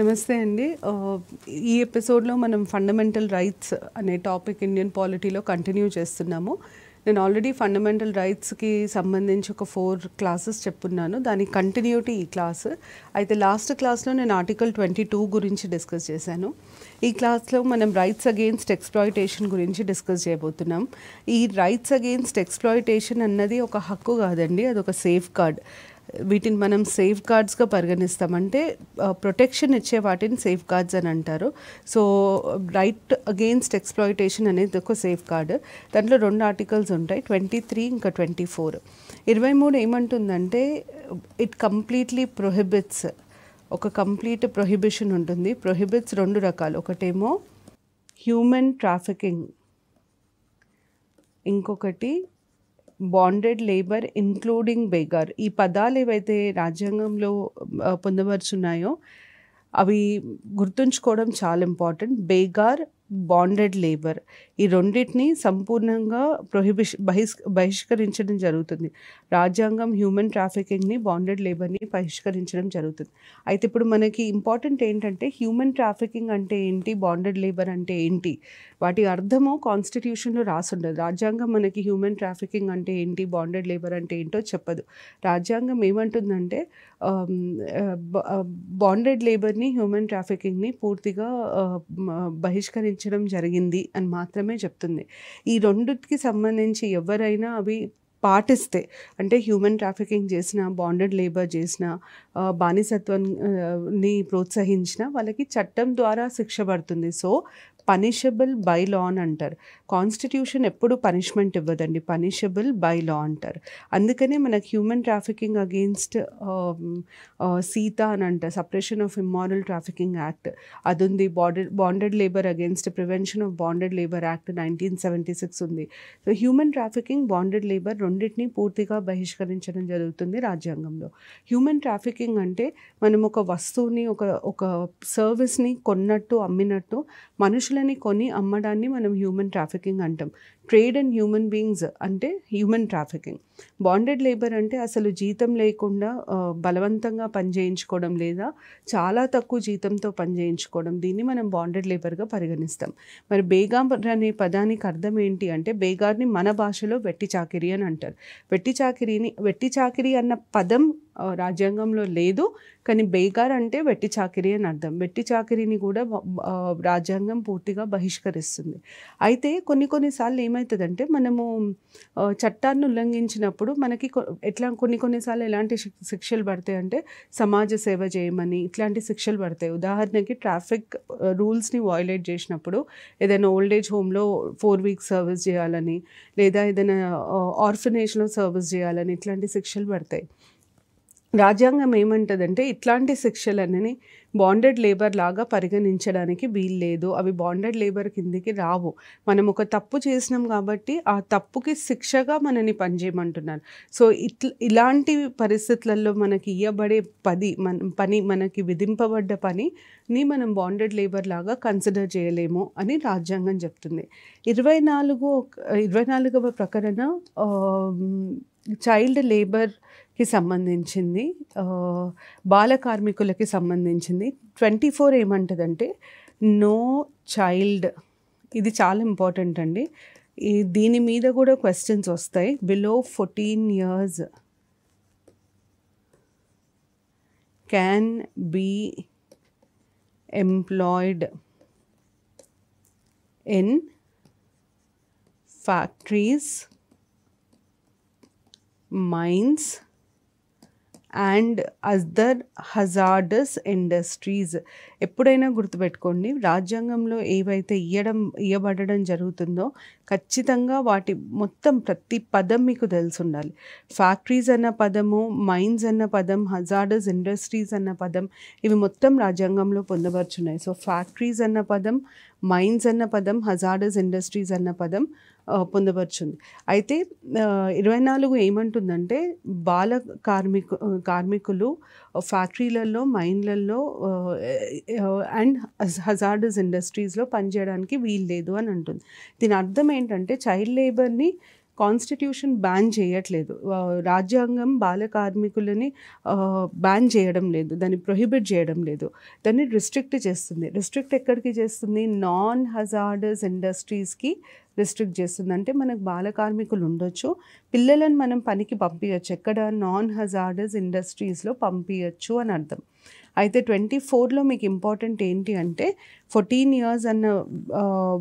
నమస్తే అండి ఈ ఎపిసోడ్లో మనం ఫండమెంటల్ రైట్స్ అనే టాపిక్ ఇండియన్ పాలిటీలో కంటిన్యూ చేస్తున్నాము నేను ఆల్రెడీ ఫండమెంటల్ రైట్స్కి సంబంధించి ఒక ఫోర్ క్లాసెస్ చెప్పున్నాను దాని కంటిన్యూటీ ఈ క్లాస్ అయితే లాస్ట్ క్లాస్లో నేను ఆర్టికల్ ట్వంటీ టూ గురించి డిస్కస్ చేశాను ఈ క్లాస్లో మనం రైట్స్ అగెయిన్స్ట్ ఎక్స్ప్లాయిటేషన్ గురించి డిస్కస్ చేయబోతున్నాం ఈ రైట్స్ అగెయిన్స్ట్ ఎక్స్ప్లాయిటేషన్ అన్నది ఒక హక్కు కాదండి అదొక సేఫ్ గార్డ్ వీటిని మనం సేఫ్ గార్డ్స్గా పరిగణిస్తాం అంటే ప్రొటెక్షన్ ఇచ్చే వాటిని సేఫ్ గార్డ్స్ అని అంటారు సో రైట్ అగేన్స్ట్ ఎక్స్ప్లాయిటేషన్ అనేది ఒక సేఫ్ గార్డ్ దాంట్లో రెండు ఆర్టికల్స్ ఉంటాయి ట్వంటీ త్రీ ఇంకా ట్వంటీ ఫోర్ ఇరవై మూడు ఏమంటుందంటే ఇట్ కంప్లీట్లీ ప్రొహిబిట్స్ ఒక కంప్లీట్ ప్రొహిబిషన్ ఉంటుంది ప్రొహిబిట్స్ రెండు రకాలు ఒకటేమో హ్యూమన్ ట్రాఫికింగ్ ఇంకొకటి బాండెడ్ లేబర్ ఇంక్లూడింగ్ బేగర్ ఈ పదాలు ఏవైతే రాజ్యాంగంలో పొందవరుచున్నాయో అవి గుర్తుంచుకోవడం చాలా ఇంపార్టెంట్ బేగార్ బాండెడ్ లేబర్ ఈ రెండింటిని సంపూర్ణంగా ప్రొహిబిష్ బహిష్ బహిష్కరించడం జరుగుతుంది రాజ్యాంగం హ్యూమన్ ట్రాఫికింగ్ని బాండెడ్ లేబర్ని బహిష్కరించడం జరుగుతుంది అయితే ఇప్పుడు మనకి ఇంపార్టెంట్ ఏంటంటే హ్యూమన్ ట్రాఫికింగ్ అంటే ఏంటి బాండెడ్ లేబర్ అంటే ఏంటి వాటి అర్థము కాన్స్టిట్యూషన్లో రాసుండదు రాజ్యాంగం మనకి హ్యూమన్ ట్రాఫికింగ్ అంటే ఏంటి బాండెడ్ లేబర్ అంటే ఏంటో చెప్పదు రాజ్యాంగం ఏమంటుందంటే బాండెడ్ లేబర్ని హ్యూమన్ ట్రాఫికింగ్ని పూర్తిగా బహిష్కరించ నిర్వహించడం జరిగింది అని మాత్రమే చెప్తుంది ఈ రెండుకి సంబంధించి ఎవరైనా అవి పాటిస్తే అంటే హ్యూమన్ ట్రాఫికింగ్ చేసిన బాండెడ్ లేబర్ చేసిన బానిసత్వాన్ని ప్రోత్సహించిన వాళ్ళకి చట్టం ద్వారా శిక్ష పడుతుంది సో పనిషబుల్ బై లా అని అంటారు కాన్స్టిట్యూషన్ ఎప్పుడు పనిష్మెంట్ ఇవ్వదండి పనిషబుల్ బై లా అంటారు అందుకనే మనకు హ్యూమన్ ట్రాఫికింగ్ అగెయిన్స్ట్ సీత అని అంటారు separation of immoral trafficking act అది ఉంది bonded bonded labour against prevention of bonded labour act nineteen seventy six ఉంది so human trafficking bonded labour రెండింటినీ పూర్తిగా బహిష్కరించడం జరుగుతుంది రాజ్యాంగంలో హ్యూమన్ ట్రాఫికింగ్ అంటే మనం ఒక వస్తువుని ఒక ఒక సర్వీస్ని కొన్నట్టు అమ్మినట్టు మనుషులని కొని అమ్మడాన్ని మనం హ్యూమన్ ట్రాఫికింగ్ అంటాం ట్రేడ్ అండ్ హ్యూమన్ బీయింగ్స్ అంటే హ్యూమన్ ట్రాఫికింగ్ బాండెడ్ లేబర్ అంటే అసలు జీతం లేకుండా బలవంతంగా పనిచేయించుకోవడం లేదా చాలా తక్కువ జీతంతో పనిచేయించుకోవడం దీన్ని మనం బాండెడ్ లేబర్గా పరిగణిస్తాం మరి బేగార్ అనే పదానికి అర్థం ఏంటి అంటే బేగార్ని మన భాషలో వెట్టి చాకిరి అని అంటారు వెట్టి చాకిరిని వెట్టి చాకిరి అన్న పదం రాజ్యాంగంలో లేదు కానీ బేగార్ అంటే వెట్టి చాకిరీ అని అర్థం వెట్టి చాకరీని కూడా రాజ్యాంగం పూర్తిగా బహిష్కరిస్తుంది అయితే కొన్ని కొన్నిసార్లు ఏమవుతుందంటే మనము చట్టాన్ని ఉల్లంఘించినప్పుడు మనకి ఎట్లా కొన్ని కొన్నిసార్లు ఎలాంటి శిక్షలు పడతాయి అంటే సమాజ సేవ చేయమని ఇట్లాంటి శిక్షలు పడతాయి ఉదాహరణకి ట్రాఫిక్ రూల్స్ని వాయిలేట్ చేసినప్పుడు ఏదైనా ఓల్డ్ ఏజ్ హోమ్లో ఫోర్ వీక్స్ సర్వీస్ చేయాలని లేదా ఏదైనా ఆర్ఫనేజ్లో సర్వీస్ చేయాలని ఇట్లాంటి శిక్షలు పడతాయి రాజ్యాంగం ఏమంటుందంటే ఇట్లాంటి శిక్షలన్నీ బాండెడ్ లేబర్ లాగా పరిగణించడానికి వీలు లేదు అవి బాండెడ్ లేబర్ కిందికి రావు మనం ఒక తప్పు చేసినాం కాబట్టి ఆ తప్పుకి శిక్షగా మనని పనిచేయమంటున్నారు సో ఇట్ ఇలాంటి పరిస్థితులలో మనకి ఇవ్వబడే పది మన పని మనకి విధింపబడ్డ పనిని మనం బాండెడ్ లేబర్ లాగా కన్సిడర్ చేయలేము అని రాజ్యాంగం చెప్తుంది ఇరవై నాలుగు ఇరవై నాలుగవ ప్రకరణ చైల్డ్ లేబర్ కి సంబంధించింది బాల కార్మికులకి సంబంధించింది ట్వంటీ ఫోర్ ఏమంటుందంటే నో చైల్డ్ ఇది చాలా ఇంపార్టెంట్ అండి ఈ దీని మీద కూడా క్వశ్చన్స్ వస్తాయి below fourteen years can be employed in factories mines and other hazardous industries ఎప్పుడైనా గుర్తుపెట్టుకోండి రాజ్యాంగంలో ఏవైతే ఇయ్యడం ఇయ్యబడడం జరుగుతుందో ఖచ్చితంగా వాటి మొత్తం ప్రతి పదం మీకు తెలిసి ఉండాలి ఫ్యాక్టరీస్ అన్న పదము మైన్స్ అన్న పదం హజార్డస్ ఇండస్ట్రీస్ అన్న పదం ఇవి మొత్తం రాజ్యాంగంలో పొందబరుచున్నాయి సో ఫ్యాక్టరీస్ అన్న పదం మైన్స్ అన్న పదం హజార్డస్ ఇండస్ట్రీస్ అన్న పదం పొందపరిచింది అయితే ఇరవై నాలుగు ఏమంటుందంటే బాల కార్మికు కార్మికులు ఫ్యాక్టరీలలో మైన్లలో అండ్ హజార్డస్ ఇండస్ట్రీస్లో పనిచేయడానికి వీలు లేదు అని అంటుంది దీని అర్థం ఏంటంటే చైల్డ్ లేబర్ని కాన్స్టిట్యూషన్ బ్యాన్ చేయట్లేదు రాజ్యాంగం బాల కార్మికులని బ్యాన్ చేయడం లేదు దాన్ని ప్రొహిబిట్ చేయడం లేదు దాన్ని రిస్ట్రిక్ట్ చేస్తుంది రిస్ట్రిక్ట్ ఎక్కడికి చేస్తుంది నాన్ హజార్డస్ ఇండస్ట్రీస్కి రిస్ట్రిక్ట్ చేస్తుంది అంటే మనకు బాల కార్మికులు ఉండొచ్చు పిల్లలను మనం పనికి పంపించచ్చు ఎక్కడ నాన్ హజార్డస్ ఇండస్ట్రీస్లో పంపించచ్చు అని అర్థం అయితే ట్వంటీ ఫోర్లో మీకు ఇంపార్టెంట్ ఏంటి అంటే ఫోర్టీన్ ఇయర్స్ అన్న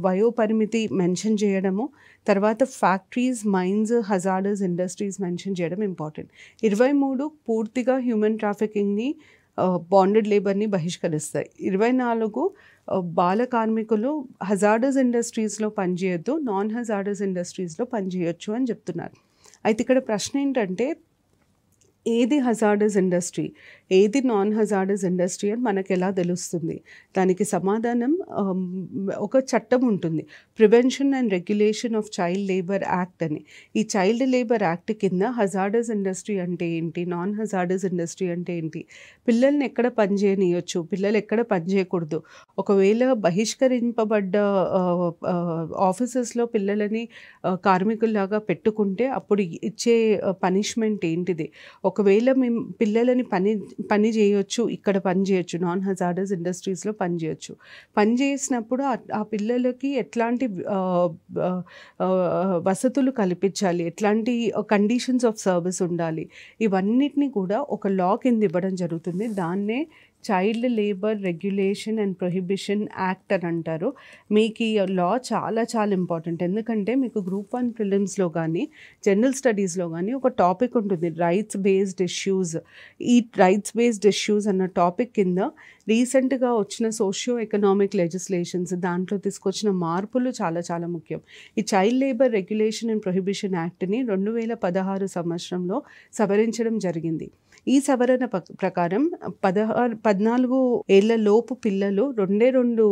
వయోపరిమితి మెన్షన్ చేయడము తర్వాత factories mines hazardous industries mention చేయడం ఇంపార్టెంట్ ఇరవై మూడు పూర్తిగా హ్యూమన్ ట్రాఫికింగ్ని బాండెడ్ లేబర్ని బహిష్కరిస్తాయి ఇరవై నాలుగు బాల కార్మికులు హజార్డస్ ఇండస్ట్రీస్లో పనిచేయొద్దు నాన్ హజార్డస్ ఇండస్ట్రీస్లో పనిచేయొచ్చు అని చెప్తున్నారు అయితే ఇక్కడ ప్రశ్న ఏంటంటే ఏది హజార్డస్ ఇండస్ట్రీ ఏది నాన్ హజార్డస్ ఇండస్ట్రీ అని మనకు ఎలా తెలుస్తుంది దానికి సమాధానం ఒక చట్టం ఉంటుంది prevention and regulation of child labour act అని ఈ చైల్డ్ లేబర్ యాక్ట్ కింద హజార్డస్ ఇండస్ట్రీ అంటే ఏంటి నాన్ హజార్డస్ ఇండస్ట్రీ అంటే ఏంటి పిల్లల్ని ఎక్కడ పనిచేయనియొచ్చు పిల్లలు ఎక్కడ పనిచేయకూడదు ఒకవేళ బహిష్కరింపబడ్డ ఆఫీసెస్లో పిల్లలని కార్మికుల్లాగా పెట్టుకుంటే అప్పుడు ఇచ్చే పనిష్మెంట్ ఏంటిది ఒకవేళ మేము పిల్లలని పని పని చేయొచ్చు ఇక్కడ పని చేయొచ్చు నాన్ హజార్డస్ ఇండస్ట్రీస్లో పని చేయొచ్చు పని చేసినప్పుడు ఆ పిల్లలకి ఎట్లాంటి వసతులు కల్పించాలి ఎట్లాంటి కండిషన్స్ ఆఫ్ సర్వీస్ ఉండాలి ఇవన్నిటిని కూడా ఒక లా కింద ఇవ్వడం జరుగుతుంది దాన్నే child labour regulation and prohibition act అని అంటారు మీకు ఈ లా చాలా చాలా ఇంపార్టెంట్ ఎందుకంటే మీకు గ్రూప్ వన్ ఫిలిమ్స్లో కానీ జనరల్ స్టడీస్లో కానీ ఒక టాపిక్ ఉంటుంది రైట్స్ బేస్డ్ ఇష్యూస్ ఈ రైట్స్ బేస్డ్ ఇష్యూస్ అన్న టాపిక్ కింద రీసెంట్గా వచ్చిన సోషియో ఎకనామిక్ లెజిస్లేషన్స్ దాంట్లో తీసుకొచ్చిన మార్పులు చాలా చాలా ముఖ్యం ఈ child labour regulation and prohibition యాక్ట్ని రెండు వేల పదహారు సంవత్సరంలో సవరించడం జరిగింది ఈ సవరణ ప్రకారం పదహారు పద్నాలుగు ఏళ్ల లోపు పిల్లలు రెండే రెండు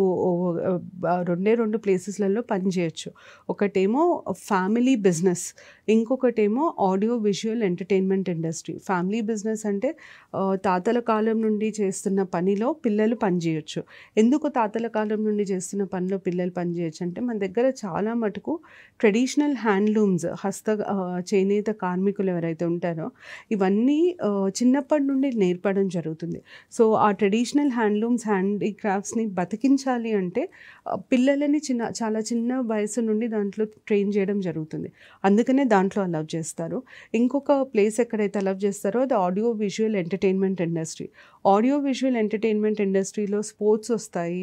రెండే రెండు ప్లేసెస్లలో పనిచేయచ్చు ఒకటేమో ఫ్యామిలీ బిజినెస్ ఇంకొకటేమో audio visual entertainment industry family business అంటే తాతల కాలం నుండి చేస్తున్న పనిలో పిల్లలు పనిచేయచ్చు ఎందుకు తాతల కాలం నుండి చేస్తున్న పనిలో పిల్లలు పనిచేయచ్చు అంటే మన దగ్గర చాలా మటుకు ట్రెడిషనల్ హ్యాండ్లూమ్స్ హస్త చేనేత కార్మికులు ఎవరైతే ఉంటారో ఇవన్నీ చిన్నప్పటి నుండి నేర్పడం జరుగుతుంది సో ఆ ట్రెడిషనల్ హ్యాండ్లూమ్స్ హ్యాండీక్రాఫ్ట్స్ని బతికించాలి అంటే పిల్లలని చిన్న చాలా చిన్న వయసు నుండి దాంట్లో ట్రైన్ చేయడం జరుగుతుంది అందుకనే దాని దాంట్లో అలవ్ చేస్తారు ఇంకొక ప్లేస్ ఎక్కడైతే అలవ్ చేస్తారో అది audio visual entertainment industry audio visual entertainment ఇండస్ట్రీలో స్పోర్ట్స్ వస్తాయి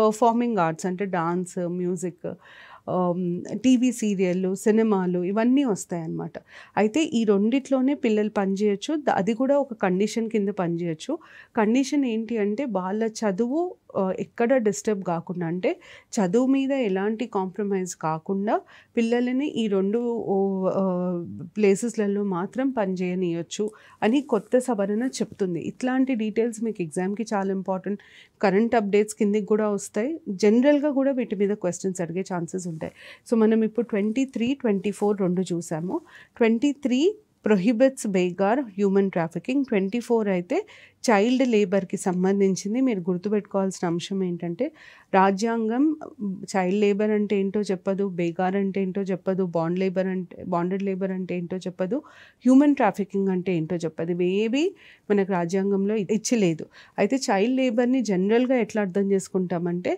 పర్ఫార్మింగ్ ఆర్ట్స్ అంటే డాన్స్ మ్యూజిక్ టీవీ సీరియళ్ళు సినిమాలు ఇవన్నీ వస్తాయన్నమాట అయితే ఈ రెండిట్లోనే పిల్లలు పనిచేయచ్చు అది కూడా ఒక కండిషన్ కింద పనిచేయచ్చు కండిషన్ ఏంటి అంటే వాళ్ళ చదువు ఎక్కడ డిస్టర్బ్ కాకుండా అంటే చదువు మీద ఎలాంటి కాంప్రమైజ్ కాకుండా పిల్లలని ఈ రెండు ప్లేసెస్లలో మాత్రం పనిచేయనీయచ్చు అని కొత్త సవరణ చెప్తుంది ఇట్లాంటి డీటెయిల్స్ మీకు ఎగ్జామ్కి చాలా ఇంపార్టెంట్ కరెంట్ అప్డేట్స్ కిందకి కూడా వస్తాయి జనరల్గా కూడా వీటి మీద క్వశ్చన్స్ అడిగే ఛాన్సెస్ ఉంటాయి ఉంటాయి సో మనం ఇప్పుడు ట్వంటీ త్రీ ట్వంటీ ఫోర్ రెండు చూసాము twenty three prohibits begar human trafficking twenty four అయితే చైల్డ్ లేబర్కి సంబంధించింది మీరు గుర్తుపెట్టుకోవాల్సిన అంశం ఏంటంటే రాజ్యాంగం చైల్డ్ లేబర్ అంటే ఏంటో చెప్పదు బేగార్ అంటే ఏంటో చెప్పదు బాండ్ లేబర్ అంటే బాండెడ్ లేబర్ అంటే ఏంటో చెప్పదు హ్యూమన్ ట్రాఫికింగ్ అంటే ఏంటో చెప్పదు ఇవేవి మనకు రాజ్యాంగంలో ఇచ్చలేదు అయితే చైల్డ్ లేబర్ని జనరల్గా ఎట్లా అర్థం చేసుకుంటామంటే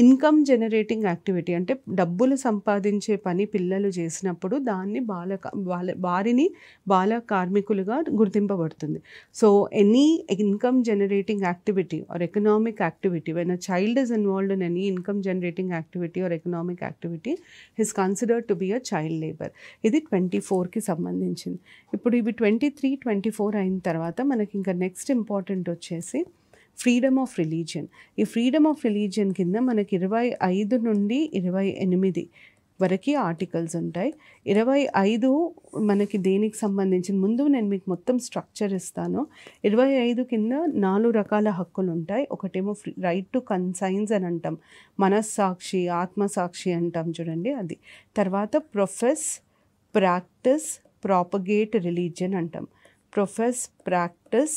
ఇన్కమ్ జనరేటింగ్ యాక్టివిటీ అంటే డబ్బులు సంపాదించే పని పిల్లలు చేసినప్పుడు దాన్ని బాల బాల వారిని బాల కార్మికులుగా గుర్తింపబడుతుంది so any income generating activity or economic activity when a child is involved in any income generating activity or economic activity he's considered to be a child labour ఇది ట్వంటీ ఫోర్కి సంబంధించింది ఇప్పుడు ఇవి ట్వంటీ త్రీ ట్వంటీ ఫోర్ అయిన తర్వాత మనకి ఇంకా next important వచ్చేసి ఫ్రీడమ్ ఆఫ్ రిలీజియన్ ఈ ఫ్రీడమ్ ఆఫ్ రిలీజియన్ కింద మనకి ఇరవై ఐదు నుండి ఇరవై ఎనిమిది వరకు ఆర్టికల్స్ ఉంటాయి ఇరవై ఐదు మనకి దేనికి సంబంధించిన ముందు నేను మీకు మొత్తం స్ట్రక్చర్ ఇస్తాను ఇరవై ఐదు కింద నాలుగు రకాల హక్కులు ఉంటాయి ఒకటేమో రైట్ టు కన్సైన్స్ అని అంటాం మనస్సాక్షి ఆత్మసాక్షి అంటాం చూడండి అది తర్వాత ప్రొఫెస్ ప్రాక్టీస్ ప్రాపగేట్ రిలీజియన్ అంటాం ప్రొఫెస్ ప్రాక్టీస్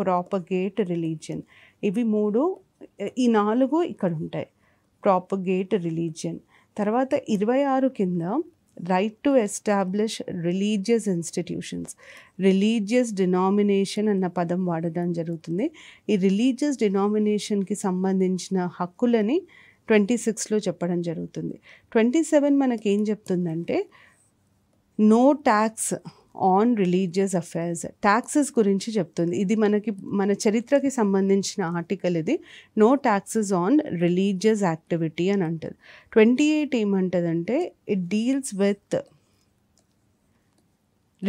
ప్రాపగేట్ రిలీజియన్ ఇవి మూడు ఈ నాలుగు ఇక్కడ ఉంటాయి ప్రాపగేట్ రిలీజియన్ తర్వాత ఇరవై ఆరు కింద right to establish religious institutions religious denomination అన్న పదం వాడడం జరుగుతుంది ఈ రిలీజియస్ డినామినేషన్కి సంబంధించిన హక్కులని ట్వంటీ సిక్స్లో చెప్పడం జరుగుతుంది ట్వంటీ సెవెన్ మనకేం చెప్తుందంటే no tax on religious affairs taxes గురించి చెప్తుంది ఇది మనకి మన చరిత్రకి సంబంధించిన ఆర్టికల్ ఇది no taxes on religious activity అని అంటుంది ట్వంటీ ఎయిట్ ఏమంటుందంటే it deals with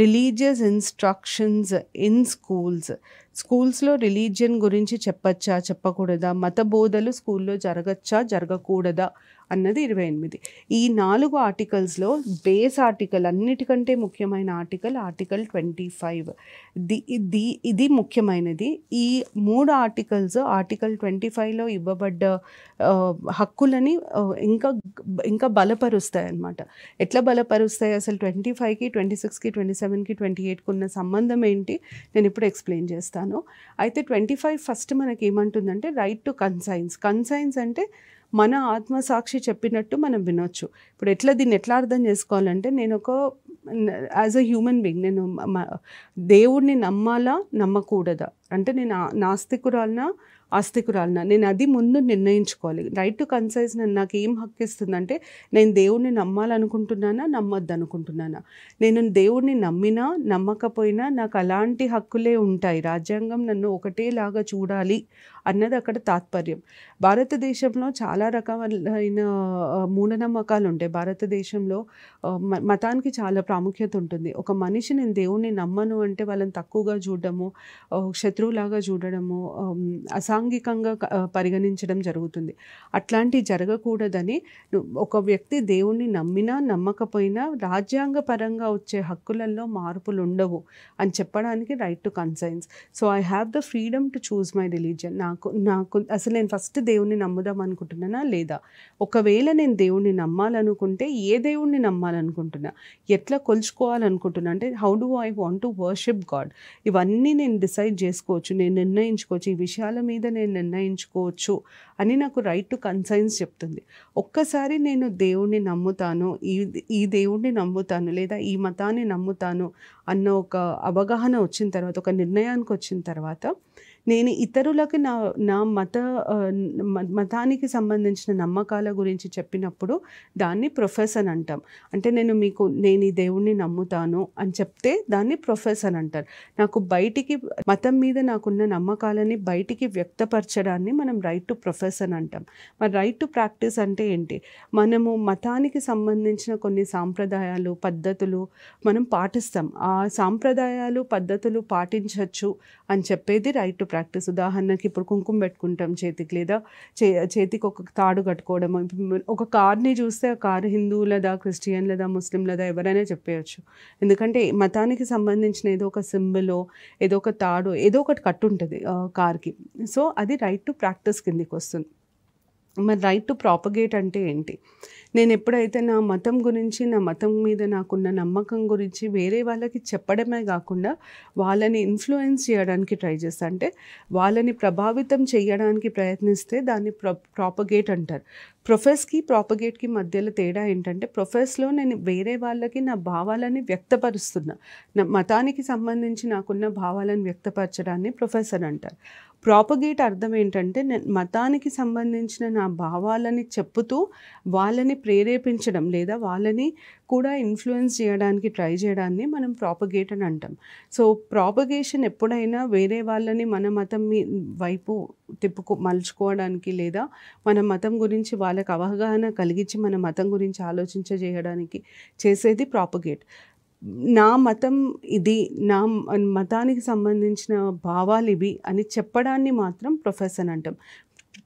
religious instructions in schools స్కూల్స్లో రిలీజియన్ గురించి చెప్పచ్చా చెప్పకూడదా మత బోధలు స్కూల్లో జరగచ్చా జరగకూడదా అన్నది ఇరవై ఎనిమిది ఈ నాలుగు ఆర్టికల్స్లో బేస్ ఆర్టికల్ అన్నిటికంటే ముఖ్యమైన article article twenty five the ఇది ఇది ముఖ్యమైనది ఈ మూడు ఆర్టికల్స్ ఆర్టికల్ ట్వంటీ ఫైవ్లో ఇవ్వబడ్డ హక్కులని ఇంకా ఇంకా బలపరుస్తాయి అన్నమాట ఎట్లా బలపరుస్తాయి అసలు ట్వంటీ ఫైవ్కి ట్వంటీ సిక్స్కి ట్వంటీ సెవెన్కి ట్వంటీ ఎయిట్కి ఉన్న సంబంధం ఏంటి నేను ఇప్పుడు ఎక్స్ప్లెయిన్ చేస్తాను చేశాను అయితే ట్వంటీ ఫైవ్ ఫస్ట్ మనకి ఏమంటుందంటే రైట్ టు కన్సైన్స్ కన్సైన్స్ అంటే మన ఆత్మసాక్షి చెప్పినట్టు మనం వినొచ్చు ఇప్పుడు ఎట్లా దీన్ని ఎట్లా అర్థం చేసుకోవాలంటే నేను ఒక యాజ్ అ హ్యూమన్ బీయింగ్ నేను దేవుడిని నమ్మాలా నమ్మకూడదా అంటే నేను నాస్తికురాలనా ఆస్తికురాలిన నేను అది ముందు నిర్ణయించుకోవాలి రైట్ టు కన్సైజ్ నన్ను నాకు ఏం హక్కు ఇస్తుందంటే నేను దేవుడిని నమ్మాలనుకుంటున్నానా నమ్మద్దు అనుకుంటున్నానా నేను దేవుడిని నమ్మినా నమ్మకపోయినా నాకు అలాంటి హక్కులే ఉంటాయి రాజ్యాంగం నన్ను ఒకటేలాగా చూడాలి అన్నది అక్కడ తాత్పర్యం భారతదేశంలో చాలా రకాలైన మూఢనమ్మకాలు ఉంటాయి భారతదేశంలో మతానికి చాలా ప్రాముఖ్యత ఉంటుంది ఒక మనిషి నేను దేవుడిని నమ్మను అంటే వాళ్ళని తక్కువగా చూడడము శత్రువులాగా చూడడము అసాం సాంఘికంగా పరిగణించడం జరుగుతుంది అట్లాంటి జరగకూడదని ఒక వ్యక్తి దేవుణ్ణి నమ్మినా నమ్మకపోయినా రాజ్యాంగ పరంగా వచ్చే హక్కులలో మార్పులు ఉండవు అని చెప్పడానికి right to conscience so I have the freedom to choose my religion నాకు నాకు అసలు నేను ఫస్ట్ దేవుణ్ణి నమ్ముదాం అనుకుంటున్నానా లేదా ఒకవేళ నేను దేవుణ్ణి నమ్మాలనుకుంటే ఏ దేవుణ్ణి నమ్మాలనుకుంటున్నా ఎట్లా కొలుచుకోవాలనుకుంటున్నా అంటే how do I want to worship God ఇవన్నీ నేను డిసైడ్ చేసుకోవచ్చు నేను నిర్ణయించుకోవచ్చు ఈ విషయాల మీద నేను నిర్ణయించుకోవచ్చు అని నాకు రైట్ టు కన్సైన్స్ చెప్తుంది ఒక్కసారి నేను దేవుణ్ణి నమ్ముతాను ఈ ఈ దేవుణ్ణి నమ్ముతాను లేదా ఈ మతాన్ని నమ్ముతాను అన్న ఒక అవగాహన వచ్చిన తర్వాత ఒక నిర్ణయానికి వచ్చిన తర్వాత నేను ఇతరులకు నా నా మత మతానికి సంబంధించిన నమ్మకాల గురించి చెప్పినప్పుడు దాన్ని ప్రొఫెసర్ అంటాం అంటే నేను మీకు నేను ఈ దేవుణ్ణి నమ్ముతాను అని చెప్తే దాన్ని ప్రొఫెసర్ అంటారు నాకు బయటికి మతం మీద నాకున్న నమ్మకాలని బయటికి వ్యక్తపరచడాన్ని మనం రైట్ టు ప్రొఫెసర్ అంటాం మరి రైట్ టు ప్రాక్టీస్ అంటే ఏంటి మనము మతానికి సంబంధించిన కొన్ని సాంప్రదాయాలు పద్ధతులు మనం పాటిస్తాం ఆ సాంప్రదాయాలు పద్ధతులు పాటించవచ్చు అని చెప్పేది రైట్ టు ప్రాక్టీస్ ఉదాహరణకి ఇప్పుడు కుంకుమ పెట్టుకుంటాం చేతికి లేదా చే చేతికి ఒక తాడు కట్టుకోవడం ఒక కార్ని చూస్తే ఆ కారు హిందువులదా క్రిస్టియన్లదా ముస్లింలదా ఎవరైనా చెప్పేయచ్చు ఎందుకంటే మతానికి సంబంధించిన ఏదో ఒక సింబలో ఏదో ఒక తాడు ఏదో ఒకటి కట్టుంటుంది కార్కి సో అది రైట్ టు ప్రాక్టీస్ కిందికి వస్తుంది మరి రైట్ టు ప్రాపగేట్ అంటే ఏంటి నేను ఎప్పుడైతే నా మతం గురించి నా మతం మీద నాకున్న నమ్మకం గురించి వేరే వాళ్ళకి చెప్పడమే కాకుండా వాళ్ళని ఇన్ఫ్లుయెన్స్ చేయడానికి ట్రై చేస్తా అంటే వాళ్ళని ప్రభావితం చేయడానికి ప్రయత్నిస్తే దాన్ని ప్ర ప్రాపగేట్ అంటారు ప్రొఫెస్కి ప్రాపగేట్కి మధ్యలో తేడా ఏంటంటే ప్రొఫెస్లో నేను వేరే వాళ్ళకి నా భావాలని వ్యక్తపరుస్తున్నా నా మతానికి సంబంధించి నాకున్న భావాలను వ్యక్తపరచడాన్ని ప్రొఫెసర్ అంటారు ప్రాపగేట్ అర్థం ఏంటంటే నేను మతానికి సంబంధించిన నా భావాలని చెప్పుతూ వాళ్ళని ప్రేరేపించడం లేదా వాళ్ళని కూడా ఇన్ఫ్లుయెన్స్ చేయడానికి ట్రై చేయడాన్ని మనం ప్రాపగేట్ అని అంటాం సో ప్రాపగేషన్ ఎప్పుడైనా వేరే వాళ్ళని మన మతం వైపు తిప్పుకో మలుచుకోవడానికి లేదా మన మతం గురించి వాళ్ళకు అవగాహన కలిగించి మన మతం గురించి ఆలోచించ చేయడానికి చేసేది ప్రాపగేట్ నా మతం ఇది నా మతానికి సంబంధించిన భావాలు ఇవి అని చెప్పడాన్ని మాత్రం ప్రొఫెసర్ అంటాం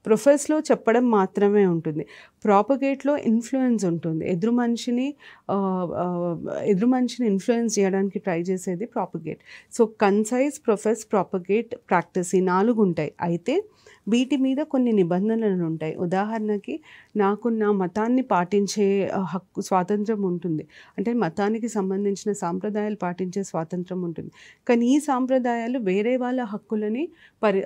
ప్రొఫెస్లో చెప్పడం మాత్రమే ఉంటుంది ప్రాపగేట్లో ఇన్ఫ్లుయెన్స్ ఉంటుంది ఎదురు మనిషిని ఎదురు మనిషిని ఇన్ఫ్లుయెన్స్ చేయడానికి ట్రై చేసేది propagate so conscience profess propagate practice ఈ నాలుగు ఉంటాయి అయితే వీటి మీద కొన్ని నిబంధనలు ఉంటాయి ఉదాహరణకి నాకున్న మతాన్ని పాటించే హక్కు స్వాతంత్రం ఉంటుంది అంటే మతానికి సంబంధించిన సాంప్రదాయాలు పాటించే స్వాతంత్రం ఉంటుంది కానీ ఈ సాంప్రదాయాలు వేరే వాళ్ళ హక్కులని పరి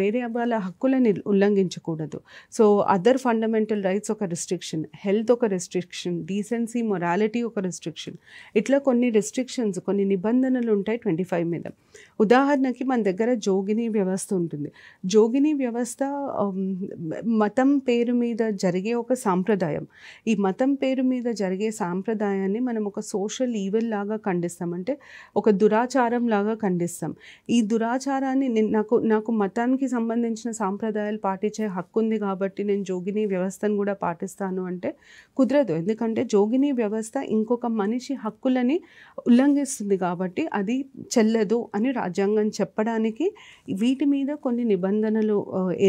వేరే వాళ్ళ హక్కులని ఉల్లంఘించకూడదు సో అదర్ ఫండమెంటల్ రైట్స్ ఒక రిస్ట్రిక్షన్ హెల్త్ ఒక రెస్ట్రిక్షన్ డీసెన్సీ మొరాలిటీ ఒక రెస్ట్రిక్షన్ ఇట్లా కొన్ని రెస్ట్రిక్షన్స్ కొన్ని నిబంధనలు ఉంటాయి ట్వంటీ ఫైవ్ మీద ఉదాహరణకి మన దగ్గర జోగిని వ్యవస్థ ఉంటుంది జోగిని వ్యవస్థ మతం పేరు మీద జరిగే జరిగే ఒక సాంప్రదాయం ఈ మతం పేరు మీద జరిగే సాంప్రదాయాన్ని మనం ఒక సోషల్ ఈవెల్ లాగా ఖండిస్తాం అంటే ఒక దురాచారం లాగా ఖండిస్తాం ఈ దురాచారాన్ని నేను నాకు నాకు మతానికి సంబంధించిన సాంప్రదాయాలు పాటించే హక్కు ఉంది కాబట్టి నేను జోగిని వ్యవస్థను కూడా పాటిస్తాను అంటే కుదరదు ఎందుకంటే జోగిని వ్యవస్థ ఇంకొక మనిషి హక్కులని ఉల్లంఘిస్తుంది కాబట్టి అది చెల్లదు అని రాజ్యాంగం చెప్పడానికి వీటి మీద కొన్ని నిబంధనలు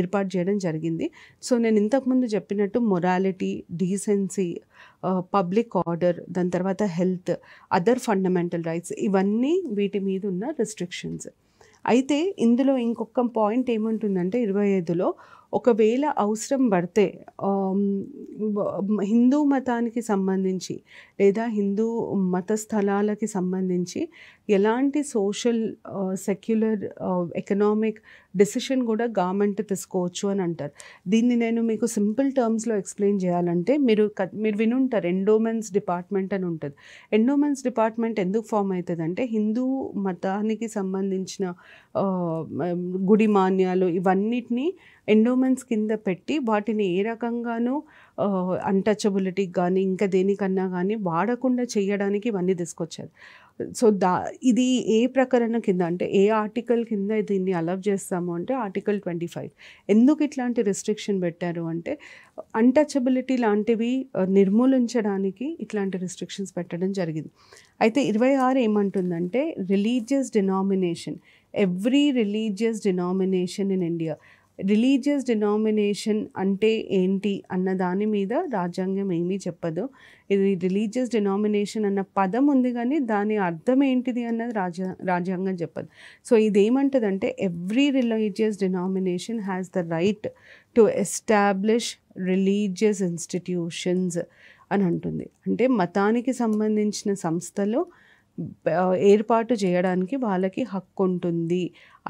ఏర్పాటు చేయడం జరిగింది సో నేను ఇంతకుముందు చెప్పినట్టు to morality decency public order దాని తర్వాత హెల్త్ అదర్ ఫండమెంటల్ రైట్స్ ఇవన్నీ వీటి మీద ఉన్న రెస్ట్రిక్షన్స్ అయితే ఇందులో ఇంకొక పాయింట్ ఏముంటుందంటే ఇరవై ఐదులో ఒకవేళ అవసరం పడితే um, హిందూ మతానికి సంబంధించి లేదా హిందూ మత స్థలాలకి సంబంధించి ఎలాంటి సోషల్ సెక్యులర్ ఎకనామిక్ డెసిషన్ కూడా గవర్నమెంట్ తీసుకోవచ్చు అని అంటారు దీన్ని నేను మీకు సింపుల్ టర్మ్స్లో ఎక్స్ప్లెయిన్ చేయాలంటే మీరు మీరు వినుంటారు ఎండోమెన్స్ డిపార్ట్మెంట్ అని ఉంటుంది ఎండోమెన్స్ డిపార్ట్మెంట్ ఎందుకు ఫామ్ అవుతుంది అంటే హిందూ మతానికి సంబంధించిన గుడి మాన్యాలు ఇవన్నిటినీ ఎండోమెన్స్ కింద పెట్టి వాటిని ఏ రకంగానూ అన్టచబిలిటీకి కానీ ఇంకా దేనికన్నా కానీ వాడకుండా చేయడానికి ఇవన్నీ తీసుకొచ్చారు సో దా ఇది ఏ ప్రకరణ కింద అంటే ఏ ఆర్టికల్ కింద దీన్ని అలవ్ చేస్తాము అంటే ఆర్టికల్ ట్వంటీ ఫైవ్ ఎందుకు ఇట్లాంటి రిస్ట్రిక్షన్ పెట్టారు అంటే అన్టచబిలిటీ లాంటివి నిర్మూలించడానికి ఇట్లాంటి రిస్ట్రిక్షన్స్ పెట్టడం జరిగింది అయితే ఇరవై ఆరు ఏమంటుందంటే religious denomination every religious denomination in India religious denomination అంటే ఏంటి అన్న దాని మీద రాజ్యాంగం ఏమీ చెప్పదు ఇది రిలీజియస్ డినామినేషన్ అన్న పదం ఉంది కానీ దాని అర్థం ఏంటిది అన్నది రాజ రాజ్యాంగం చెప్పదు సో ఇదేమంటుందంటే every religious denomination has the right to establish religious institutions అని అంటుంది అంటే మతానికి సంబంధించిన సంస్థలు ఏర్పాటు చేయడానికి వాళ్ళకి హక్కు ఉంటుంది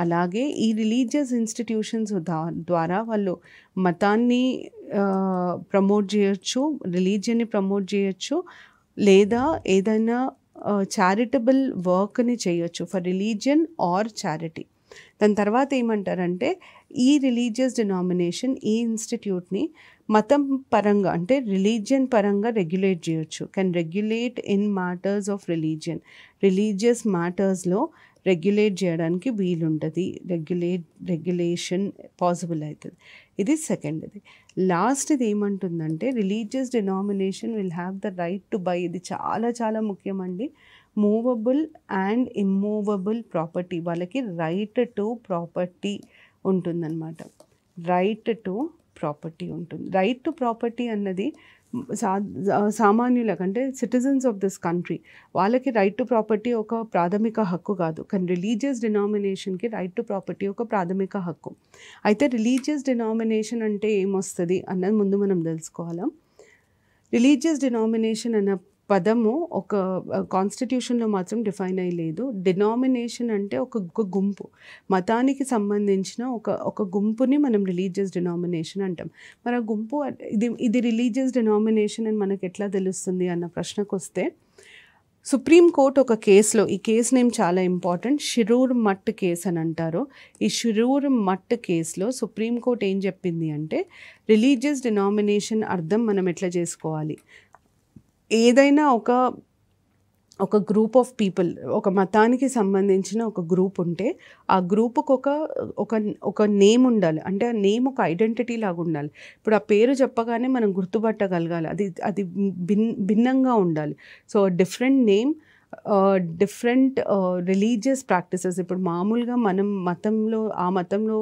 అలాగే ఈ రిలీజియస్ ఇన్స్టిట్యూషన్స్ ద్వారా వాళ్ళు మతాన్ని ప్రమోట్ చేయొచ్చు రిలీజియన్ని ప్రమోట్ చేయొచ్చు లేదా ఏదైనా చారిటబుల్ వర్క్ని చేయొచ్చు ఫర్ రిలీజియన్ ఆర్ చారిటీ దాని తర్వాత ఏమంటారంటే ఈ రిలీజియస్ డినామినేషన్ ఈ ఇన్స్టిట్యూట్ని మతం పరంగా అంటే రిలీజియన్ పరంగా రెగ్యులేట్ చేయొచ్చు can regulate in matters of religion religious మ్యాటర్స్లో రెగ్యులేట్ చేయడానికి వీలుంటుంది రెగ్యులేట్ రెగ్యులేషన్ పాసిబుల్ అవుతుంది ఇది సెకండ్ది లాస్ట్ ఇది ఏమంటుందంటే religious denomination will have the right to buy ఇది చాలా చాలా ముఖ్యమండి మూవబుల్ అండ్ ఇమ్మూవబుల్ ప్రాపర్టీ వాళ్ళకి రైట్ టు ప్రాపర్టీ ఉంటుందన్నమాట రైట్ టు ప్రాపర్టీ ఉంటుంది రైట్ టు ప్రాపర్టీ అన్నది సా సామాన్యులకు అంటే సిటిజన్స్ ఆఫ్ దిస్ కంట్రీ వాళ్ళకి రైట్ టు ప్రాపర్టీ ఒక ప్రాథమిక హక్కు కాదు కానీ రిలీజియస్ డినామినేషన్కి రైట్ టు ప్రాపర్టీ ఒక ప్రాథమిక హక్కు అయితే రిలీజియస్ డినామినేషన్ అంటే ఏమొస్తుంది అన్నది ముందు మనం తెలుసుకోవాలి రిలీజియస్ డినామినేషన్ అన్న పదము ఒక కాన్స్టిట్యూషన్లో మాత్రం డిఫైన్ అయ్యలేదు డినామినేషన్ అంటే ఒక ఒక గుంపు మతానికి సంబంధించిన ఒక ఒక గుంపుని మనం రిలీజియస్ డినామినేషన్ అంటాం మరి ఆ గుంపు ఇది ఇది రిలీజియస్ డినామినేషన్ అని మనకు ఎట్లా తెలుస్తుంది అన్న ప్రశ్నకు వస్తే సుప్రీంకోర్టు ఒక కేసులో ఈ కేసు నేమ్ చాలా ఇంపార్టెంట్ షిరూర్ మట్ కేసు అని అంటారు ఈ షిరూర్ మట్ కేసులో సుప్రీంకోర్టు ఏం చెప్పింది అంటే రిలీజియస్ డినామినేషన్ అర్థం మనం ఎట్లా చేసుకోవాలి ఏదైనా ఒక ఒక గ్రూప్ ఆఫ్ పీపుల్ ఒక మతానికి సంబంధించిన ఒక గ్రూప్ ఉంటే ఆ గ్రూప్కి ఒక ఒక ఒక నేమ్ ఉండాలి అంటే ఆ నేమ్ ఒక ఐడెంటిటీ లాగా ఉండాలి ఇప్పుడు ఆ పేరు చెప్పగానే మనం గుర్తుపట్టగలగాలి అది అది భిన్ భిన్నంగా ఉండాలి so different name different religious practices ఇప్పుడు మామూలుగా మనం మతంలో ఆ మతంలో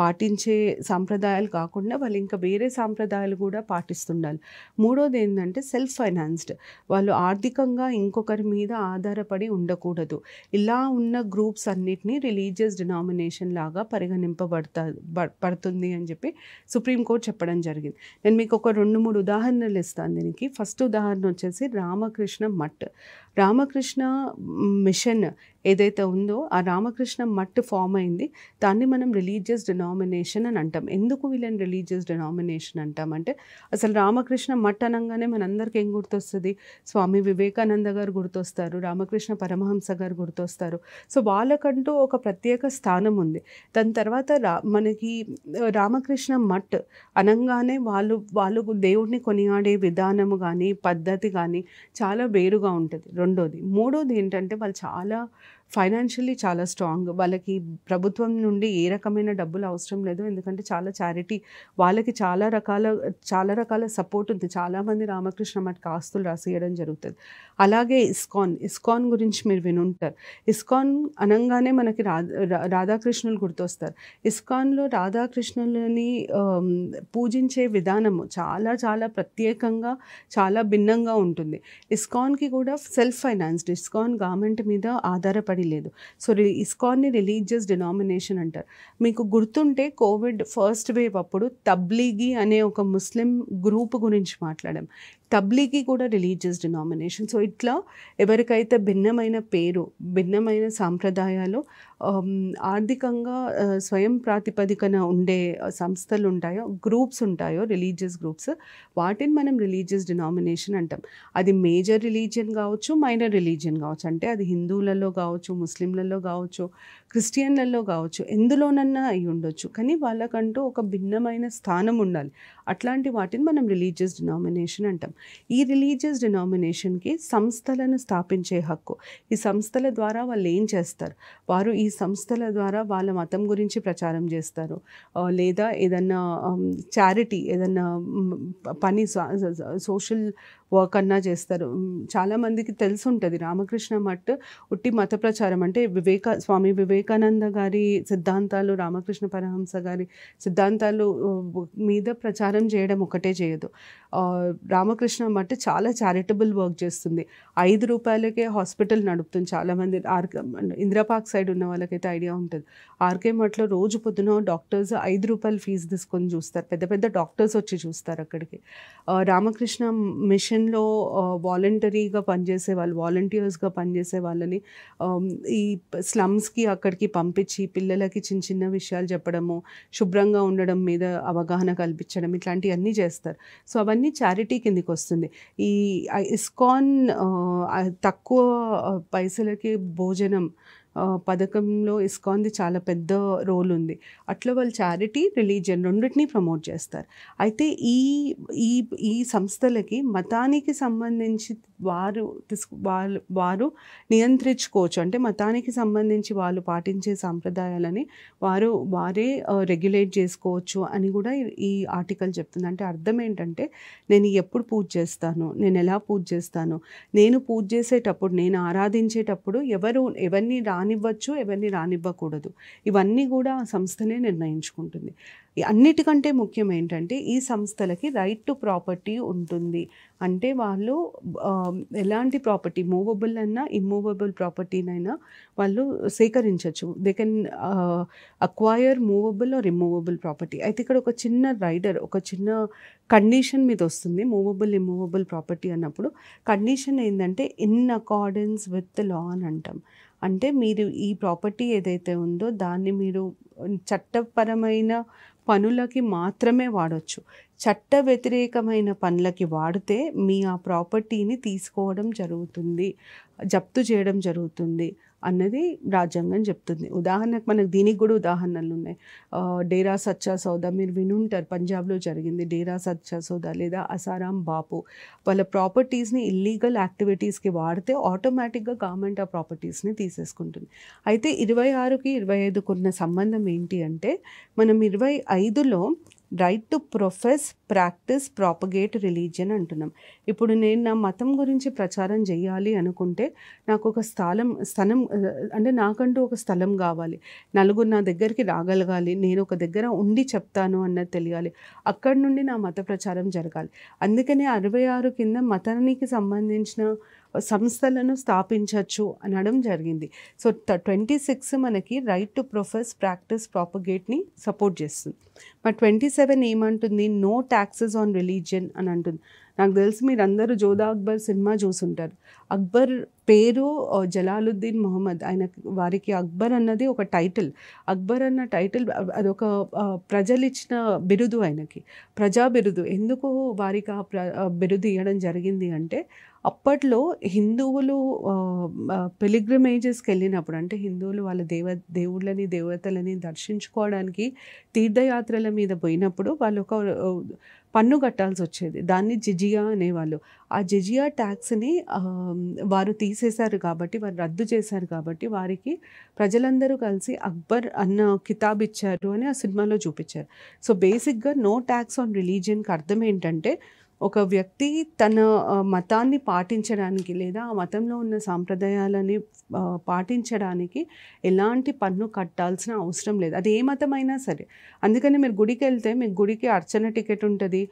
పాటించే సాంప్రదాయాలు కాకుండా వాళ్ళు ఇంకా వేరే సాంప్రదాయాలు కూడా పాటిస్తుండాలి మూడోది ఏంటంటే సెల్ఫ్ ఫైనాన్స్డ్ వాళ్ళు ఆర్థికంగా ఇంకొకరి మీద ఆధారపడి ఉండకూడదు ఇలా ఉన్న గ్రూప్స్ అన్నిటినీ రిలీజియస్ డినామినేషన్ లాగా పరిగణింపబడతా పడుతుంది అని చెప్పి సుప్రీంకోర్టు చెప్పడం జరిగింది నేను మీకు ఒక రెండు మూడు ఉదాహరణలు ఇస్తాను దీనికి ఫస్ట్ ఉదాహరణ వచ్చేసి రామకృష్ణ మఠ్ रामकृष्ण मिशन ఏదైతే ఉందో ఆ రామకృష్ణ మట్ ఫామ్ అయింది దాన్ని మనం రిలీజియస్ డినామినేషన్ అని అంటాం ఎందుకు వీళ్ళని రిలీజియస్ డినామినేషన్ అంటామంటే అసలు రామకృష్ణ మట్ అనగానే మనందరికీ ఏం గుర్తొస్తుంది స్వామి వివేకానంద గారు గుర్తొస్తారు రామకృష్ణ పరమహంస గారు గుర్తొస్తారు సో వాళ్ళకంటూ ఒక ప్రత్యేక స్థానం ఉంది దాని తర్వాత రా మనకి రామకృష్ణ మట్ అనగానే వాళ్ళు వాళ్ళు దేవుడిని కొనియాడే విధానము కానీ పద్ధతి కానీ చాలా వేరుగా ఉంటుంది రెండోది మూడోది ఏంటంటే వాళ్ళు చాలా ఫైనాన్షియల్లీ చాలా స్ట్రాంగ్ వాళ్ళకి ప్రభుత్వం నుండి ఏ రకమైన డబ్బులు అవసరం లేదు ఎందుకంటే చాలా చారిటీ వాళ్ళకి చాలా రకాల చాలా రకాల సపోర్ట్ ఉంది చాలామంది రామకృష్ణ మటుకు ఆస్తులు రాసేయడం జరుగుతుంది అలాగే ఇస్కాన్ ఇస్కాన్ గురించి మీరు వినుంటారు ఇస్కాన్ అనగానే మనకి రాధాకృష్ణులు గుర్తొస్తారు ఇస్కాన్లో రాధాకృష్ణులని పూజించే విధానము చాలా చాలా ప్రత్యేకంగా చాలా భిన్నంగా ఉంటుంది ఇస్కాన్కి కూడా సెల్ఫ్ ఫైనాన్స్డ్ ఇస్కాన్ గవర్నమెంట్ మీద ఆధారపడి అది లేదు సో ఇస్కాన్ని రిలీజియస్ డినామినేషన్ అంటారు మీకు గుర్తుంటే కోవిడ్ ఫస్ట్ వేవ్ అప్పుడు తబ్లీగి అనే ఒక ముస్లిం గ్రూప్ గురించి మాట్లాడాం తబ్లీకి కూడా రిలీజియస్ డినామినేషన్ సో ఇట్లా ఎవరికైతే భిన్నమైన పేరు భిన్నమైన సాంప్రదాయాలు ఆర్థికంగా స్వయం ప్రాతిపదికన ఉండే సంస్థలు ఉంటాయో గ్రూప్స్ ఉంటాయో రిలీజియస్ గ్రూప్స్ వాటిని మనం రిలీజియస్ డినామినేషన్ అంటాం అది మేజర్ రిలీజియన్ కావచ్చు మైనర్ రిలీజియన్ కావచ్చు అంటే అది హిందువులలో కావచ్చు ముస్లింలలో కావచ్చు క్రిస్టియన్లలో కావచ్చు ఎందులోనన్నా అయి ఉండొచ్చు కానీ వాళ్ళకంటూ ఒక భిన్నమైన స్థానం ఉండాలి అట్లాంటి వాటిని మనం రిలీజియస్ డినామినేషన్ అంటాం ఈ రిలీజియస్ డినామినేషన్కి సంస్థలను స్థాపించే హక్కు ఈ సంస్థల ద్వారా వాళ్ళు ఏం చేస్తారు వారు ఈ సంస్థల ద్వారా వాళ్ళ మతం గురించి ప్రచారం చేస్తారు లేదా ఏదన్నా చారిటీ ఏదన్నా పని సోషల్ వర్క్ అన్నా చేస్తారు చాలామందికి తెలిసి ఉంటుంది రామకృష్ణ మఠ్ ఉట్టి మత ప్రచారం అంటే వివేక స్వామి వివేకానంద గారి సిద్ధాంతాలు రామకృష్ణ పరహంస గారి సిద్ధాంతాలు మీద ప్రచారం చేయడం ఒకటే చేయదు రామకృష్ణ మఠ్ చాలా చారిటబుల్ వర్క్ చేస్తుంది ఐదు రూపాయలకే హాస్పిటల్ నడుపుతుంది చాలామంది ఆర్కే ఇంద్రపాక్ సైడ్ ఉన్న వాళ్ళకైతే ఐడియా ఉంటుంది ఆర్కే మఠ్లో రోజు పొద్దున డాక్టర్స్ ఐదు రూపాయలు ఫీజు తీసుకొని చూస్తారు పెద్ద పెద్ద డాక్టర్స్ వచ్చి చూస్తారు అక్కడికి రామకృష్ణ మిషన్ మిషన్లో వాలంటరీగా పనిచేసే వాళ్ళు వాలంటీర్స్గా పనిచేసే వాళ్ళని ఈ స్లమ్స్కి అక్కడికి పంపించి పిల్లలకి చిన్న చిన్న విషయాలు చెప్పడము శుభ్రంగా ఉండడం మీద అవగాహన కల్పించడం ఇట్లాంటివన్నీ చేస్తారు సో అవన్నీ చారిటీ కిందకి వస్తుంది ఈ ఇస్కాన్ తక్కువ పైసలకి భోజనం పథకంలో ఇస్కాన్ది చాలా పెద్ద రోల్ ఉంది అట్లా వాళ్ళు చారిటీ రిలీజియన్ రెండింటినీ ప్రమోట్ చేస్తారు అయితే ఈ ఈ ఈ సంస్థలకి మతానికి సంబంధించి వారు తీసుకు వాళ్ళు వారు నియంత్రించుకోవచ్చు అంటే మతానికి సంబంధించి వాళ్ళు పాటించే సాంప్రదాయాలని వారు వారే రెగ్యులేట్ చేసుకోవచ్చు అని కూడా ఈ ఆర్టికల్ చెప్తుంది అంటే అర్థం ఏంటంటే నేను ఎప్పుడు పూజ చేస్తాను నేను ఎలా పూజ చేస్తాను నేను పూజ చేసేటప్పుడు నేను ఆరాధించేటప్పుడు ఎవరు ఎవరిని రా రానివ్వచ్చు ఎవరిని రానివ్వకూడదు ఇవన్నీ కూడా ఆ సంస్థనే నిర్ణయించుకుంటుంది అన్నిటికంటే ముఖ్యం ఏంటంటే ఈ సంస్థలకి రైట్ టు ప్రాపర్టీ ఉంటుంది అంటే వాళ్ళు ఎలాంటి ప్రాపర్టీ మూవబుల్ అయినా ఇమ్మూవబుల్ ప్రాపర్టీనైనా వాళ్ళు సేకరించవచ్చు they can acquire movable or immovable property అయితే ఇక్కడ ఒక చిన్న రైడర్ ఒక చిన్న కండిషన్ మీద వస్తుంది మూవబుల్ ఇమ్మూవబుల్ ప్రాపర్టీ అన్నప్పుడు కండిషన్ ఏంటంటే ఇన్ అకార్డెన్స్ విత్ లా అని అంటాం అంటే మీరు ఈ ప్రాపర్టీ ఏదైతే ఉందో దాన్ని మీరు చట్టపరమైన పనులకి మాత్రమే వాడచ్చు చట్ట వ్యతిరేకమైన పనులకి వాడితే మీ ఆ ప్రాపర్టీని తీసుకోవడం జరుగుతుంది జప్తు చేయడం జరుగుతుంది అన్నది రాజ్యాంగం చెప్తుంది ఉదాహరణకు మనకు దీనికి కూడా ఉదాహరణలు ఉన్నాయి డేరా సచ్చా సౌదా మీరు వినుంటారు పంజాబ్లో జరిగింది డేరా సచ్చా సౌదా లేదా అసారాం బాపు వాళ్ళ ప్రాపర్టీస్ని ఇల్లీగల్ యాక్టివిటీస్కి వాడితే ఆటోమేటిక్గా గవర్నమెంట్ ఆ ప్రాపర్టీస్ని తీసేసుకుంటుంది అయితే ఇరవై ఆరుకి ఇరవై ఐదుకున్న సంబంధం ఏంటి అంటే మనం ఇరవై ఐదులో right to profess practice propagate religion అంటున్నాం ఇప్పుడు నేను నా మతం గురించి ప్రచారం చేయాలి అనుకుంటే నాకు ఒక స్థలం స్థలం అంటే నాకంటూ ఒక స్థలం కావాలి నలుగురు నా దగ్గరికి రాగలగాలి నేను ఒక దగ్గర ఉండి చెప్తాను అన్నది తెలియాలి అక్కడి నుండి నా మత ప్రచారం జరగాలి అందుకనే అరవై ఆరు కింద మతానికి సంబంధించిన సంస్థలను స్థాపించవచ్చు అనడం జరిగింది సో ట్వంటీ సిక్స్ మనకి రైట్ టు ప్రొఫెస్ ప్రాక్టీస్ ప్రాపగేట్ని సపోర్ట్ చేస్తుంది మరి ట్వంటీ సెవెన్ ఏమంటుంది నో ట్యాక్సెస్ ఆన్ రిలీజియన్ అని అంటుంది నాకు తెలిసి మీరు అందరూ జోదా అక్బర్ సినిమా చూసుంటారు అక్బర్ పేరు జలాలుద్దీన్ మొహమ్మద్ ఆయన వారికి అక్బర్ అన్నది ఒక టైటిల్ అక్బర్ అన్న టైటిల్ అదొక ప్రజలు ఇచ్చిన బిరుదు ఆయనకి ప్రజా బిరుదు ఎందుకు వారికి ఆ బిరుదు ఇవ్వడం జరిగింది అంటే అప్పట్లో హిందువులు పెలిగ్రమేజెస్కి వెళ్ళినప్పుడు అంటే హిందువులు వాళ్ళ దేవ దేవుళ్ళని దేవతలని దర్శించుకోవడానికి తీర్థయాత్రల మీద పోయినప్పుడు వాళ్ళు ఒక పన్ను కట్టాల్సి వచ్చేది దాన్ని జిజియా అనేవాళ్ళు ఆ జిజియా ట్యాక్స్ని వారు తీసేశారు కాబట్టి వారు రద్దు చేశారు కాబట్టి వారికి ప్రజలందరూ కలిసి అక్బర్ అన్న కితాబ్ ఇచ్చారు అని ఆ సినిమాలో చూపించారు సో బేసిక్గా నో ట్యాక్స్ ఆన్ రిలీజియన్కి అర్థం ఏంటంటే ఒక వ్యక్తి తన మతాన్ని పాటించడానికి లేదా ఆ మతంలో ఉన్న సాంప్రదాయాలని పాటించడానికి ఎలాంటి పన్ను కట్టాల్సిన అవసరం లేదు అది ఏ మతమైనా సరే అందుకని మీరు గుడికి వెళ్తే మీకు గుడికి అర్చన టికెట్ ఉంటుంది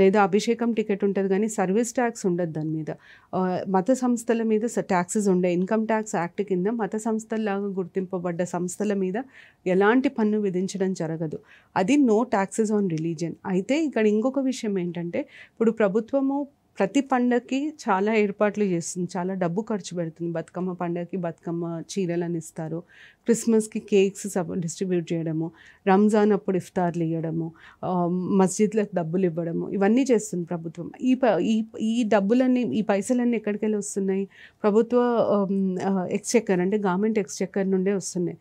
లేదా అభిషేకం టికెట్ ఉంటుంది కానీ సర్వీస్ ట్యాక్స్ ఉండదు దాని మీద మత సంస్థల మీద ట్యాక్సెస్ ఉండే ఇన్కమ్ ట్యాక్స్ యాక్ట్ కింద మత సంస్థల్లాగా గుర్తింపబడ్డ సంస్థల మీద ఎలాంటి పన్ను విధించడం జరగదు అది నో ట్యాక్సెస్ ఆన్ రిలీజియన్ అయితే ఇక్కడ ఇంకొక విషయం ఏంటంటే ఇప్పుడు ప్రభుత్వము ప్రతి పండగకి చాలా ఏర్పాట్లు చేస్తుంది చాలా డబ్బు ఖర్చు పెడుతుంది బతుకమ్మ పండగకి బతుకమ్మ అని ఇస్తారు క్రిస్మస్కి కేక్స్ డిస్ట్రిబ్యూట్ చేయడము రంజాన్ అప్పుడు ఇఫ్తార్లు ఇవ్వడము మస్జిద్లకు డబ్బులు ఇవ్వడము ఇవన్నీ చేస్తుంది ప్రభుత్వం ఈ ఈ ఈ డబ్బులన్నీ ఈ పైసలన్నీ ఎక్కడికి వెళ్ళి వస్తున్నాయి ప్రభుత్వ ఎక్స్చెక్కర్ అంటే గవర్నమెంట్ ఎక్స్చెక్కర్ నుండే వస్తున్నాయి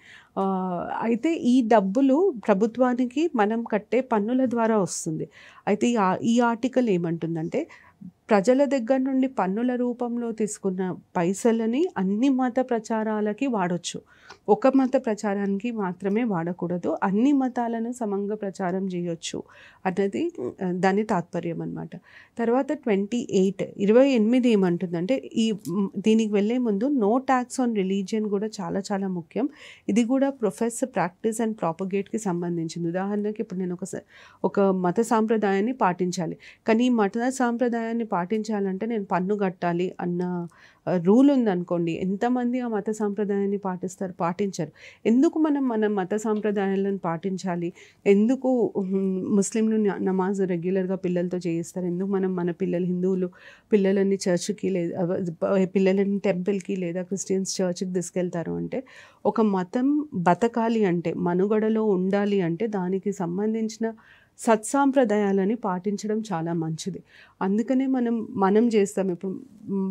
అయితే ఈ డబ్బులు ప్రభుత్వానికి మనం కట్టే పన్నుల ద్వారా వస్తుంది అయితే ఈ ఆర్టికల్ ఏమంటుందంటే ప్రజల దగ్గర నుండి పన్నుల రూపంలో తీసుకున్న పైసలని అన్ని మత ప్రచారాలకి వాడొచ్చు ఒక మత ప్రచారానికి మాత్రమే వాడకూడదు అన్ని మతాలను సమంగా ప్రచారం చేయొచ్చు అన్నది దాని తాత్పర్యం అనమాట తర్వాత ట్వంటీ ఎయిట్ ఇరవై ఎనిమిది ఏమంటుందంటే ఈ దీనికి వెళ్ళే ముందు నో ట్యాక్స్ ఆన్ రిలీజియన్ కూడా చాలా చాలా ముఖ్యం ఇది కూడా ప్రొఫెస్ ప్రాక్టీస్ అండ్ ప్రాపగేట్కి సంబంధించింది ఉదాహరణకి ఇప్పుడు నేను ఒక ఒక మత సాంప్రదాయాన్ని పాటించాలి కానీ ఈ మత సాంప్రదాయాన్ని పాటించాలంటే నేను పన్ను కట్టాలి అన్న రూల్ ఉందనుకోండి ఎంతమంది ఆ మత సాంప్రదాయాన్ని పాటిస్తారు పాటించరు ఎందుకు మనం మన మత సాంప్రదాయాలను పాటించాలి ఎందుకు ముస్లింలు నమాజ్ రెగ్యులర్గా పిల్లలతో చేయిస్తారు ఎందుకు మనం మన పిల్లలు హిందువులు పిల్లలని చర్చ్కి లేదా పిల్లలని టెంపుల్కి లేదా క్రిస్టియన్స్ చర్చ్కి తీసుకెళ్తారు అంటే ఒక మతం బతకాలి అంటే మనుగడలో ఉండాలి అంటే దానికి సంబంధించిన సత్సాంప్రదాయాలని పాటించడం చాలా మంచిది అందుకనే మనం మనం చేస్తాం ఇప్పుడు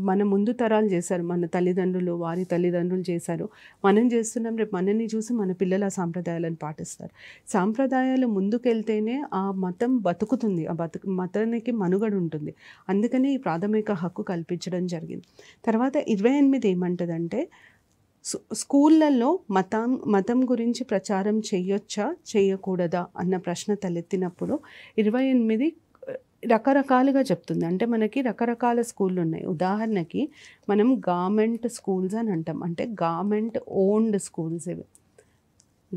మన ముందు తరాలు చేశారు మన తల్లిదండ్రులు వారి తల్లిదండ్రులు చేశారు మనం చేస్తున్నాం రేపు మనని చూసి మన పిల్లలు ఆ సాంప్రదాయాలను పాటిస్తారు సాంప్రదాయాలు ముందుకెళ్తేనే ఆ మతం బతుకుతుంది ఆ బతుకు మతానికి మనుగడ ఉంటుంది అందుకనే ఈ ప్రాథమిక హక్కు కల్పించడం జరిగింది తర్వాత ఇరవై ఎనిమిది ఏమంటుందంటే స్కూళ్ళల్లో మతం మతం గురించి ప్రచారం చేయొచ్చా చేయకూడదా అన్న ప్రశ్న తలెత్తినప్పుడు ఇరవై ఎనిమిది రకరకాలుగా చెప్తుంది అంటే మనకి రకరకాల స్కూళ్ళు ఉన్నాయి ఉదాహరణకి మనం గవర్నమెంట్ స్కూల్స్ అని అంటాం అంటే గవర్నమెంట్ ఓన్డ్ స్కూల్స్ ఇవి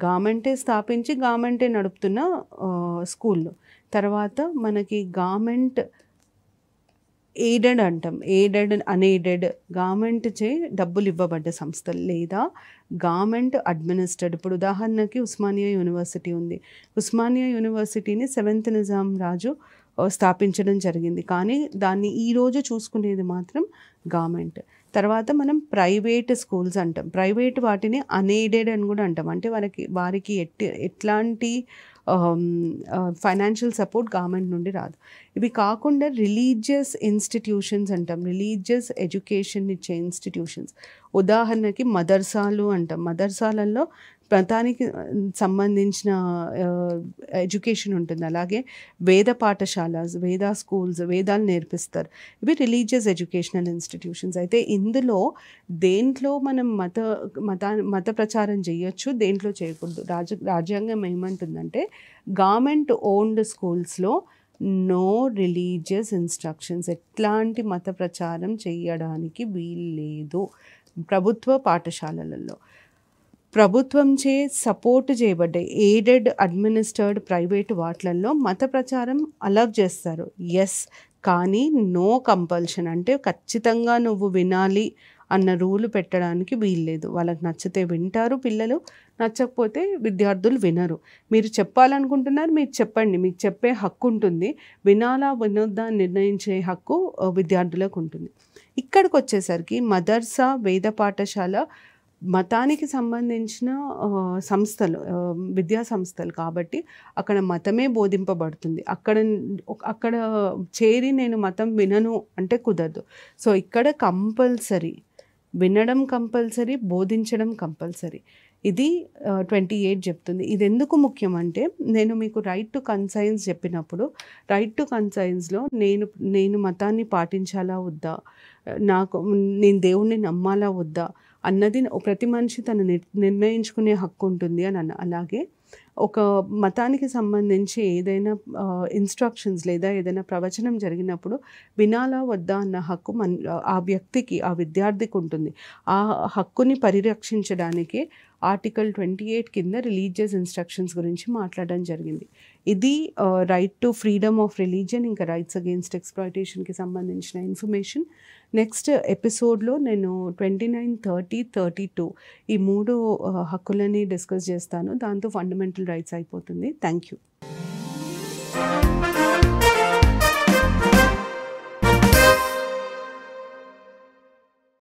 గవర్నమెంటే స్థాపించి గవర్నమెంటే నడుపుతున్న స్కూళ్ళు తర్వాత మనకి గవర్నమెంట్ ఎయిడెడ్ అంటాం ఎయిడెడ్ అన్ఎయిడెడ్ గవర్నమెంట్ చే డబ్బులు ఇవ్వబడ్డ సంస్థలు లేదా గవర్నమెంట్ అడ్మినిస్టర్డ్ ఇప్పుడు ఉదాహరణకి ఉస్మానియా యూనివర్సిటీ ఉంది ఉస్మానియా యూనివర్సిటీని సెవెంత్ నిజాం రాజు స్థాపించడం జరిగింది కానీ దాన్ని ఈరోజు చూసుకునేది మాత్రం గవర్నమెంట్ తర్వాత మనం ప్రైవేట్ స్కూల్స్ అంటాం ప్రైవేట్ వాటిని అన్ఎయిడెడ్ అని కూడా అంటాం అంటే వారికి వారికి ఎట్టి ఎట్లాంటి ఫైనాన్షియల్ సపోర్ట్ గవర్నమెంట్ నుండి రాదు ఇవి కాకుండా రిలీజియస్ ఇన్స్టిట్యూషన్స్ అంటాం రిలీజియస్ ఎడ్యుకేషన్ ఇచ్చే ఇన్స్టిట్యూషన్స్ ఉదాహరణకి మదర్సాలు అంటాం మదర్సాలలో మతానికి సంబంధించిన ఎడ్యుకేషన్ ఉంటుంది అలాగే వేద పాఠశాల వేద స్కూల్స్ వేదాలు నేర్పిస్తారు ఇవి రిలీజియస్ ఎడ్యుకేషనల్ ఇన్స్టిట్యూషన్స్ అయితే ఇందులో దేంట్లో మనం మత మత మత ప్రచారం చేయొచ్చు దేంట్లో చేయకూడదు రాజ రాజ్యాంగం ఏమంటుందంటే గవర్నమెంట్ ఓన్డ్ స్కూల్స్లో నో రిలీజియస్ ఇన్స్ట్రక్షన్స్ ఎట్లాంటి మత ప్రచారం చేయడానికి వీల్లేదు ప్రభుత్వ పాఠశాలలలో ప్రభుత్వంచే సపోర్ట్ చేయబడ్డాయి ఎయిడెడ్ అడ్మినిస్టర్డ్ ప్రైవేటు వాటిలలో మత ప్రచారం అలవ్ చేస్తారు ఎస్ కానీ నో కంపల్షన్ అంటే ఖచ్చితంగా నువ్వు వినాలి అన్న రూలు పెట్టడానికి వీల్లేదు వాళ్ళకి నచ్చితే వింటారు పిల్లలు నచ్చకపోతే విద్యార్థులు వినరు మీరు చెప్పాలనుకుంటున్నారు మీరు చెప్పండి మీకు చెప్పే హక్కు ఉంటుంది వినాలా వినొద్దా నిర్ణయించే హక్కు విద్యార్థులకు ఉంటుంది ఇక్కడికి వచ్చేసరికి మదర్సా వేద పాఠశాల మతానికి సంబంధించిన సంస్థలు విద్యా సంస్థలు కాబట్టి అక్కడ మతమే బోధింపబడుతుంది అక్కడ అక్కడ చేరి నేను మతం వినను అంటే కుదరదు సో ఇక్కడ కంపల్సరీ వినడం కంపల్సరీ బోధించడం కంపల్సరీ ఇది ట్వంటీ ఎయిట్ చెప్తుంది ఇది ఎందుకు ముఖ్యం అంటే నేను మీకు రైట్ టు కన్సైన్స్ చెప్పినప్పుడు రైట్ టు కన్సైన్స్లో నేను నేను మతాన్ని పాటించాలా వద్దా నాకు నేను దేవుణ్ణి నమ్మాలా వద్దా అన్నది ప్రతి మనిషి తను నిర్ణయించుకునే హక్కు ఉంటుంది అని అన్న అలాగే ఒక మతానికి సంబంధించి ఏదైనా ఇన్స్ట్రక్షన్స్ లేదా ఏదైనా ప్రవచనం జరిగినప్పుడు వినాలా వద్దా అన్న హక్కు మన ఆ వ్యక్తికి ఆ విద్యార్థికి ఉంటుంది ఆ హక్కుని పరిరక్షించడానికి ఆర్టికల్ ట్వంటీ ఎయిట్ కింద రిలీజియస్ ఇన్స్ట్రక్షన్స్ గురించి మాట్లాడడం జరిగింది ఇది right to freedom of religion ఇంకా రైట్స్ అగేన్స్ట్ ఎక్స్ప్లాయిటేషన్కి సంబంధించిన ఇన్ఫర్మేషన్ నెక్స్ట్ ఎపిసోడ్లో నేను twenty nine thirty thirty two ఈ మూడు హక్కులని డిస్కస్ చేస్తాను దాంతో ఫండమెంటల్ రైట్స్ అయిపోతుంది థ్యాంక్ యూ